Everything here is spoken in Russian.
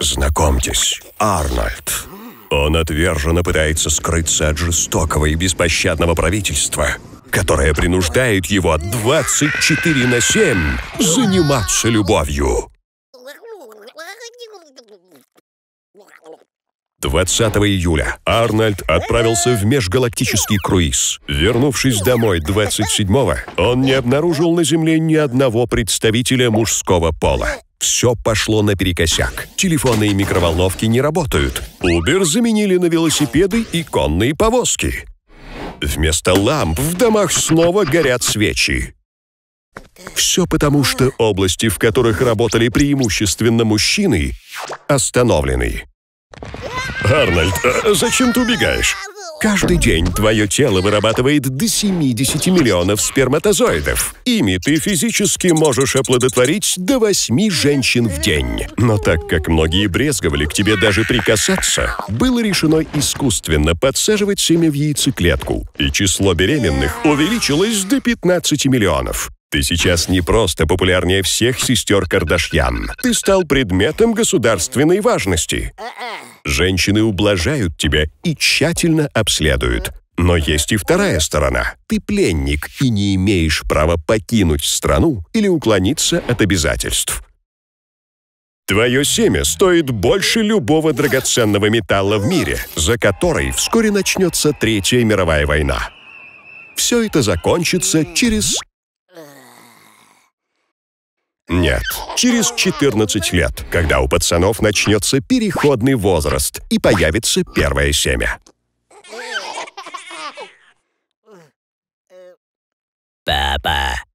Знакомьтесь, Арнольд. Он отверженно пытается скрыться от жестокого и беспощадного правительства, которое принуждает его 24 на 7 заниматься любовью. 20 июля Арнольд отправился в межгалактический круиз. Вернувшись домой 27-го, он не обнаружил на Земле ни одного представителя мужского пола. Все пошло наперекосяк. Телефоны и микроволновки не работают. Убер заменили на велосипеды и конные повозки. Вместо ламп в домах снова горят свечи. Все потому, что области, в которых работали преимущественно мужчины, остановлены. Арнольд, э, зачем ты убегаешь? Каждый день твое тело вырабатывает до 70 миллионов сперматозоидов. Ими ты физически можешь оплодотворить до 8 женщин в день. Но так как многие брезговали к тебе даже прикасаться, было решено искусственно подсаживать семя в яйцеклетку, и число беременных увеличилось до 15 миллионов. Ты сейчас не просто популярнее всех сестер Кардашьян. Ты стал предметом государственной важности. Женщины ублажают тебя и тщательно обследуют. Но есть и вторая сторона. Ты пленник и не имеешь права покинуть страну или уклониться от обязательств. Твое семя стоит больше любого драгоценного металла в мире, за который вскоре начнется Третья мировая война. Все это закончится через нет. Через 14 лет, когда у пацанов начнется переходный возраст и появится первое семя. Папа,